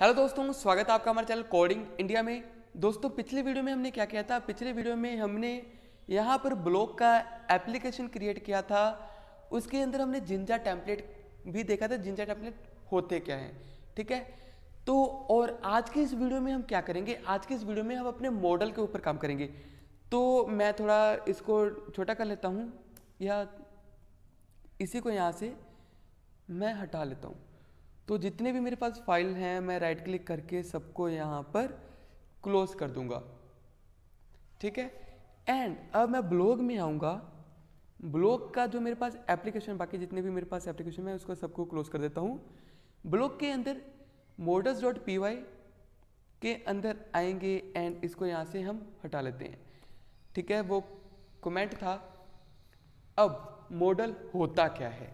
Hello दोस्तों स्वागत है आपका हमारे चैनल कोडिंग इंडिया में दोस्तों पिछले वीडियो में हमने क्या किया था पिछले वीडियो में हमने यहाँ पर ब्लॉक का एप्लीकेशन क्रिएट किया था उसके अंदर हमने जिंजा टैंपलेट भी देखा था जिंजा टैंपलेट होते क्या हैं ठीक है तो और आज के इस वीडियो में हम क्या करेंगे आज के इस वीडियो में हम अपने मॉडल के ऊपर काम करेंगे तो मैं थोड़ा इसको छोटा कर लेता हूँ या इसी को यहाँ से मैं हटा लेता हूँ तो जितने भी मेरे पास फाइल हैं मैं राइट क्लिक करके सबको यहाँ पर क्लोज कर दूंगा ठीक है एंड अब मैं ब्लॉग में आऊँगा ब्लॉग का जो मेरे पास एप्लीकेशन बाकी जितने भी मेरे पास एप्लीकेशन है उसको सबको क्लोज कर देता हूँ ब्लॉग के अंदर मोडस डॉट पी वाई के अंदर आएंगे एंड इसको यहाँ से हम हटा लेते हैं ठीक है वो कमेंट था अब मॉडल होता क्या है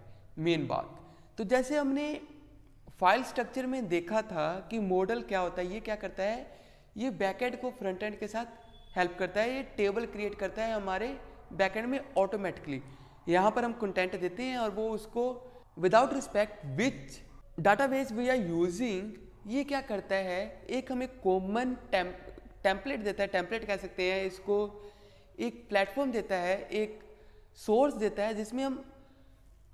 मेन बात तो जैसे हमने फाइल स्ट्रक्चर में देखा था कि मॉडल क्या होता है ये क्या करता है ये बैकेंड को फ्रंट एंड के साथ हेल्प करता है ये टेबल क्रिएट करता है हमारे बैकेंड में ऑटोमेटिकली यहाँ पर हम कंटेंट देते हैं और वो उसको without respect which database we are using ये क्या करता है एक हमें कॉमन टेम्पलेट देता है टेम्पलेट कह सकते हैं इसको एक प्लेटफॉर्म देता है एक सोर्स देता है जिसमें हम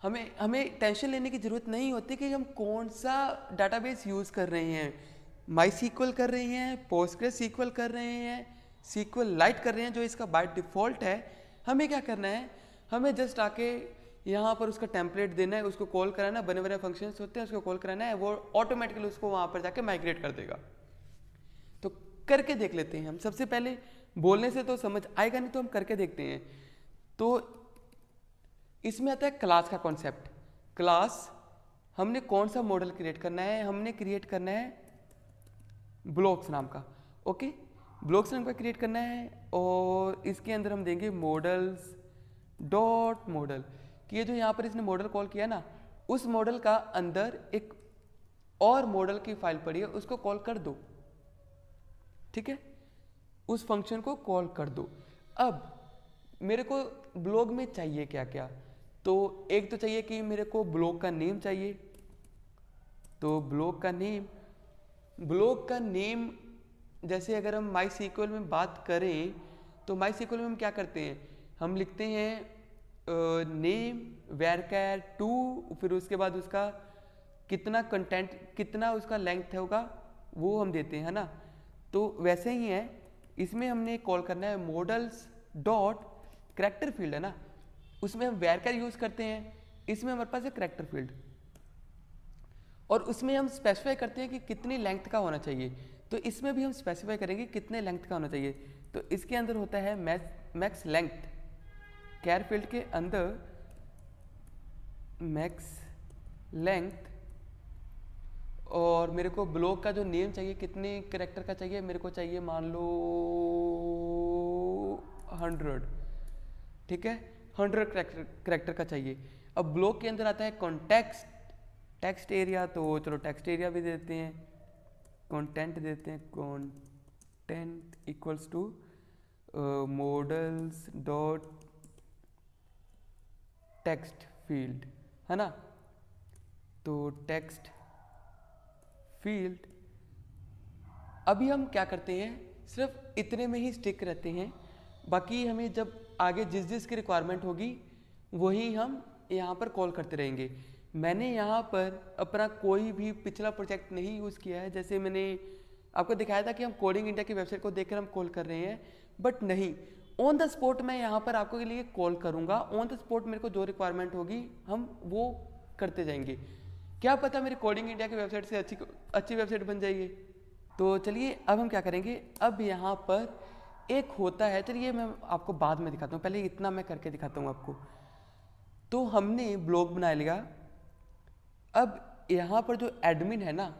हमें हमें टेंशन लेने की ज़रूरत नहीं होती कि हम कौन सा डाटाबेस यूज़ कर रहे हैं माई सीक्वल कर रहे हैं पोस्टग्रेस सीक्वल कर रहे हैं सीक्वल लाइट कर रहे हैं जो इसका बाय डिफ़ॉल्ट है हमें क्या करना है हमें जस्ट आके यहाँ पर उसका टेम्पलेट देना है उसको कॉल कराना है बने बने फंक्शंस होते हैं उसको कॉल कराना है वो ऑटोमेटिकली उसको वहाँ पर जाके माइग्रेट कर देगा तो करके देख लेते हैं हम सबसे पहले बोलने से तो समझ आएगा नहीं तो हम करके देखते हैं तो इसमें आता है क्लास का कॉन्सेप्ट क्लास हमने कौन सा मॉडल क्रिएट करना है हमने क्रिएट करना है ब्लॉक्स नाम का ओके ब्लॉक्स नाम का क्रिएट करना है और इसके अंदर हम देंगे मॉडल्स डॉट मॉडल कि ये जो यहाँ पर इसने मॉडल कॉल किया ना उस मॉडल का अंदर एक और मॉडल की फाइल पड़ी है उसको कॉल कर दो ठीक है उस फंक्शन को कॉल कर दो अब मेरे को ब्लॉग में चाहिए क्या क्या तो एक तो चाहिए कि मेरे को ब्लॉक का नेम चाहिए तो ब्लॉक का नेम ब्लॉक का नेम जैसे अगर हम माई सीक्वल में बात करें तो माई सीक्वल में हम क्या करते हैं हम लिखते हैं नेम वेर कैर टू फिर उसके बाद उसका कितना कंटेंट कितना उसका लेंथ होगा वो हम देते हैं है ना तो वैसे ही है इसमें हमने कॉल करना है मॉडल्स डॉट करेक्टर फील्ड है ना उसमें हम वेयर का यूज़ करते हैं इसमें हमारे पास है करेक्टर फील्ड और उसमें हम स्पेसिफाई करते हैं कि कितनी लेंथ का होना चाहिए तो इसमें भी हम स्पेसिफाई करेंगे कितने लेंथ का होना चाहिए तो इसके अंदर होता है max max length char field के अंदर मैक्स लेंथ और मेरे को ब्लॉक का जो नेम चाहिए कितने करेक्टर का चाहिए मेरे को चाहिए मान लो हंड्रेड ठीक है हंड्रेड करेक्टर का चाहिए अब ब्लॉक के अंदर आता है कॉन्टेक्स्ट टेक्स्ट एरिया तो चलो टेक्स्ट एरिया भी देते हैं कंटेंट देते हैं content equals to models dot text field है ना तो टेक्स्ट फील्ड अभी हम क्या करते हैं सिर्फ इतने में ही स्टिक रहते हैं बाकी हमें जब आगे जिस जिस की रिक्वायरमेंट होगी वही हम यहाँ पर कॉल करते रहेंगे मैंने यहाँ पर अपना कोई भी पिछला प्रोजेक्ट नहीं यूज़ किया है जैसे मैंने आपको दिखाया था कि हम कोडिंग इंडिया की वेबसाइट को देखकर हम कॉल कर रहे हैं बट नहीं ऑन द स्पॉट मैं यहाँ पर आपको के लिए कॉल करूँगा ऑन द स्पॉट मेरे को जो रिक्वायरमेंट होगी हम वो करते जाएंगे क्या पता मेरी कोडिंग इंडिया की वेबसाइट से अच्छी अच्छी वेबसाइट बन जाएगी तो चलिए अब हम क्या करेंगे अब यहाँ पर एक होता है तो ये मैं आपको बाद में दिखाता हूँ पहले इतना मैं करके दिखाता हूँ आपको तो हमने ब्लॉग बना लिया अब यहाँ पर जो एडमिन है ना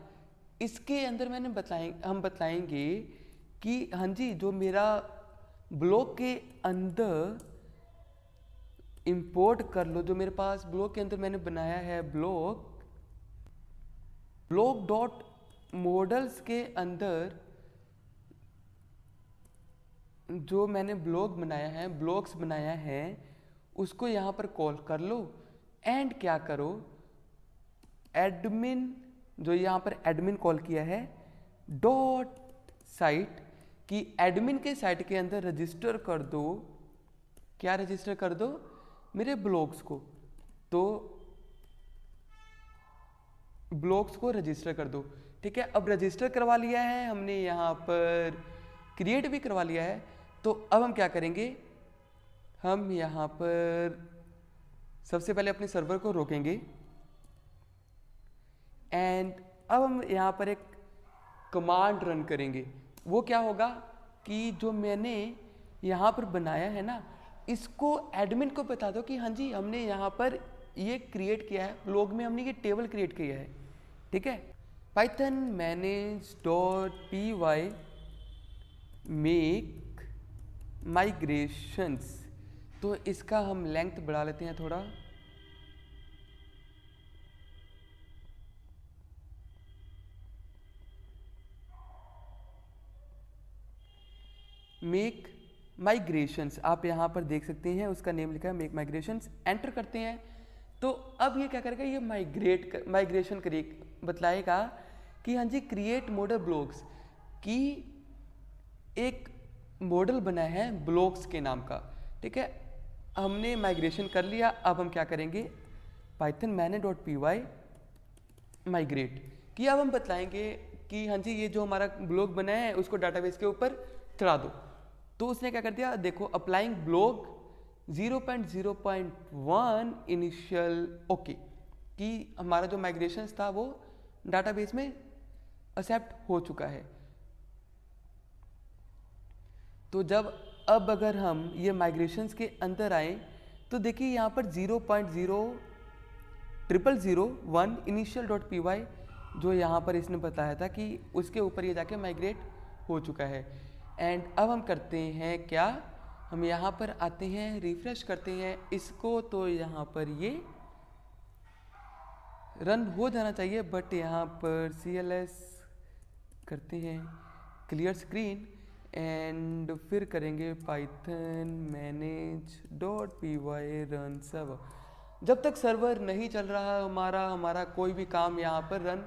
इसके अंदर मैंने बताए हम बताएंगे कि हाँ जी जो मेरा ब्लॉग के अंदर इंपोर्ट कर लो जो मेरे पास ब्लॉग के अंदर मैंने बनाया है ब्लॉग ब्लॉग डॉट मॉडल्स के अंदर जो मैंने ब्लॉग बनाया है ब्लॉग्स बनाया है उसको यहाँ पर कॉल कर लो एंड क्या करो एडमिन जो यहाँ पर एडमिन कॉल किया है डॉट साइट कि एडमिन के साइट के अंदर रजिस्टर कर दो क्या रजिस्टर कर दो मेरे ब्लॉग्स को तो ब्लॉग्स को रजिस्टर कर दो ठीक है अब रजिस्टर करवा लिया है हमने यहाँ पर क्रिएट भी करवा लिया है तो अब हम क्या करेंगे हम यहाँ पर सबसे पहले अपने सर्वर को रोकेंगे एंड अब हम यहाँ पर एक कमांड रन करेंगे वो क्या होगा कि जो मैंने यहाँ पर बनाया है ना इसको एडमिन को बता दो कि हाँ जी हमने यहाँ पर ये क्रिएट किया है लोग में हमने ये टेबल क्रिएट किया है ठीक है python manage dot P Y make migrations तो इसका हम लेंथ बढ़ा लेते हैं थोड़ा मेक माइग्रेशंस आप यहाँ पर देख सकते हैं उसका नेम लिखा है मेक माइग्रेशंस एंटर करते हैं तो अब ये क्या करेगा ये माइग्रेट कर, माइग्रेशन करिए बतलाएगा कि हाँ जी क्रिएट मोडल ब्लॉग्स की एक मॉडल बना है ब्लॉक्स के नाम का ठीक है हमने माइग्रेशन कर लिया अब हम क्या करेंगे पाइथन मैने डॉट पी वाई माइग्रेट कि अब हम बताएंगे कि हाँ जी ये जो हमारा ब्लॉग बना है उसको डाटाबेस के ऊपर चढ़ा दो तो उसने क्या कर दिया देखो अप्लाइंग ब्लॉग 0.0.1 इनिशियल ओके कि हमारा जो माइग्रेशन था वो डाटाबेस में एक्सेप्ट हो चुका है तो जब अब अगर हम ये माइग्रेशंस के अंदर आए तो देखिए यहाँ पर 0.0 triple zero one initial dot P Y जो यहाँ पर इसने बताया था कि उसके ऊपर ये जाके माइग्रेट हो चुका है एंड अब हम करते हैं क्या हम यहाँ पर आते हैं रिफ्रेश करते हैं इसको तो यहाँ पर ये रन हो जाना चाहिए बट यहाँ पर सी करते हैं क्लियर स्क्रीन एंड फिर करेंगे python manage dot P Y run server जब तक सर्वर नहीं चल रहा हमारा हमारा कोई भी काम यहाँ पर रन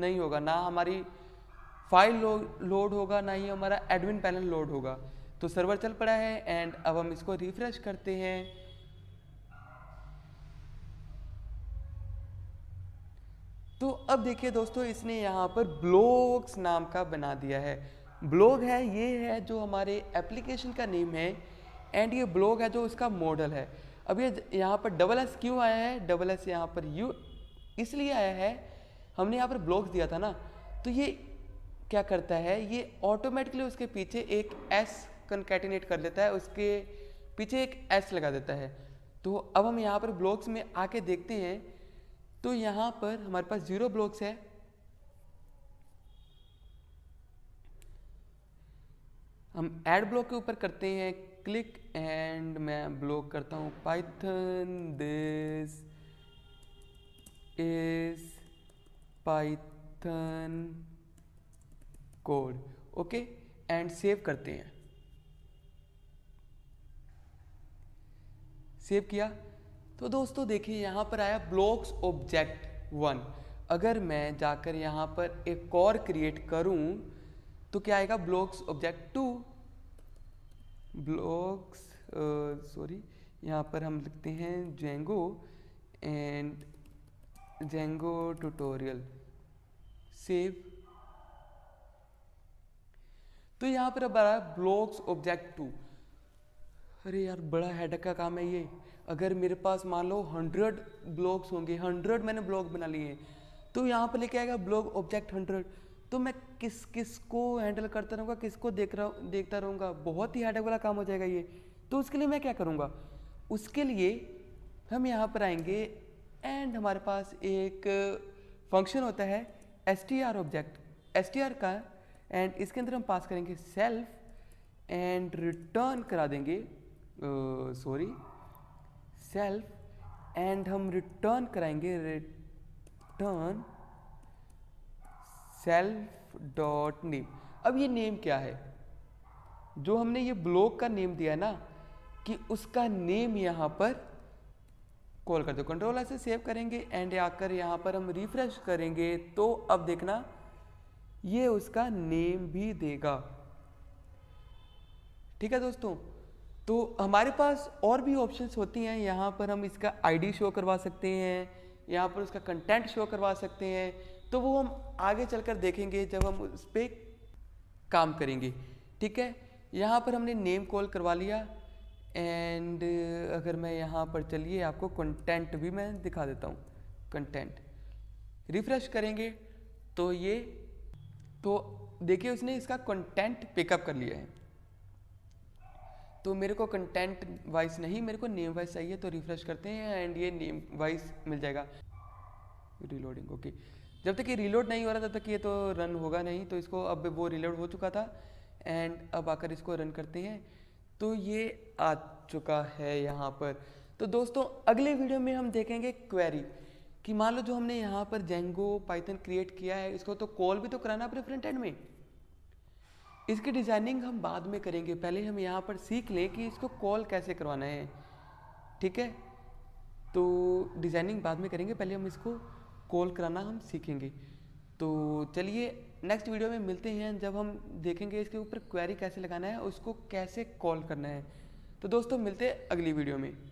नहीं होगा ना हमारी फाइल लो, लोड होगा ना ही हमारा एडमिन पैनल लोड होगा तो सर्वर चल पड़ा है एंड अब हम इसको रिफ्रेश करते हैं तो अब देखिए दोस्तों इसने यहाँ पर ब्लॉक्स नाम का बना दिया है ब्लॉग है ये है जो हमारे एप्लीकेशन का नेम है एंड ये ब्लॉग है जो इसका मॉडल है अब ये यहाँ पर डबल एस क्यों आया है डबल एस यहाँ पर यू इसलिए आया है हमने यहाँ पर ब्लॉग्स दिया था ना तो ये क्या करता है ये ऑटोमेटिकली उसके पीछे एक एस कंकेटिनेट कर लेता है उसके पीछे एक एस लगा देता है तो अब हम यहाँ पर ब्लॉग्स में आके देखते हैं तो यहाँ पर हमारे पास ज़ीरो ब्लॉग्स है हम एड ब्लॉक के ऊपर करते हैं क्लिक एंड मैं ब्लॉक करता हूँ python this is python code okay and save करते हैं सेव किया तो दोस्तों देखिए यहाँ पर आया ब्लॉक्स ऑब्जेक्ट वन अगर मैं जाकर यहाँ पर एक और क्रिएट करूँ तो क्या आएगा blocks object to blocks sorry यहाँ पर हम लिखते हैं Django and Django tutorial save तो यहाँ पर अब आ रहा है ब्लॉक्स ऑब्जेक्ट टू अरे यार बड़ा हेडक का काम है ये अगर मेरे पास मान लो हंड्रेड ब्लॉक्स होंगे हंड्रेड मैंने ब्लॉक बना लिए तो यहाँ पर लेके आएगा ब्लॉक ऑब्जेक्ट हंड्रेड तो मैं किस किस को हैंडल करता रहूँगा किस को देख रहा देखता रहूँगा बहुत ही हार्डवर्क वाला काम हो जाएगा ये तो उसके लिए मैं क्या करूँगा उसके लिए हम यहाँ पर आएंगे एंड हमारे पास एक फंक्शन होता है S T R object S T R का एंड इसके अंदर हम पास करेंगे सेल्फ एंड रिटर्न करा देंगे सॉरी सेल्फ एंड हम रिटर्न कराएंगे रिटर्न सेल्फ डॉट नेम अब ये नेम क्या है जो हमने ये ब्लॉक का नेम दिया ना कि उसका नेम यहाँ पर कॉल कर दो कंट्रोल ऐसे सेव करेंगे एंड आकर यहाँ पर हम रिफ्रेश करेंगे तो अब देखना ये उसका नेम भी देगा ठीक है दोस्तों तो हमारे पास और भी ऑप्शंस होती हैं यहाँ पर हम इसका आईडी शो करवा सकते हैं यहाँ पर उसका कंटेंट शो करवा सकते हैं तो वो हम आगे चलकर देखेंगे जब हम उस पर काम करेंगे ठीक है यहाँ पर हमने नेम कॉल करवा लिया एंड अगर मैं यहाँ पर चलिए आपको कंटेंट भी मैं दिखा देता हूँ कंटेंट रिफ्रेश करेंगे तो ये तो देखिए उसने इसका कंटेंट पिकअप कर लिया है तो मेरे को कंटेंट वाइज नहीं मेरे को नेम वाइज चाहिए तो रिफ्रेश करते हैं एंड ये नेम वाइज मिल जाएगा रिलोडिंग ओके okay. जब तक ये रिलोड नहीं हो रहा तब तक ये तो रन होगा नहीं तो इसको अब वो रिलोड हो चुका था एंड अब आकर इसको रन करते हैं तो ये आ चुका है यहाँ पर तो दोस्तों अगले वीडियो में हम देखेंगे क्वेरी कि मान लो जो हमने यहाँ पर जेंगो पाइथन क्रिएट किया है इसको तो कॉल भी तो कराना अपने फ्रंट एंड में इसकी डिज़ाइनिंग हम बाद में करेंगे पहले हम यहाँ पर सीख लें कि इसको कॉल कैसे करवाना है ठीक है तो डिज़ाइनिंग बाद में करेंगे पहले हम इसको कॉल कराना हम सीखेंगे तो चलिए नेक्स्ट वीडियो में मिलते हैं जब हम देखेंगे इसके ऊपर क्वेरी कैसे लगाना है उसको कैसे कॉल करना है तो दोस्तों मिलते हैं अगली वीडियो में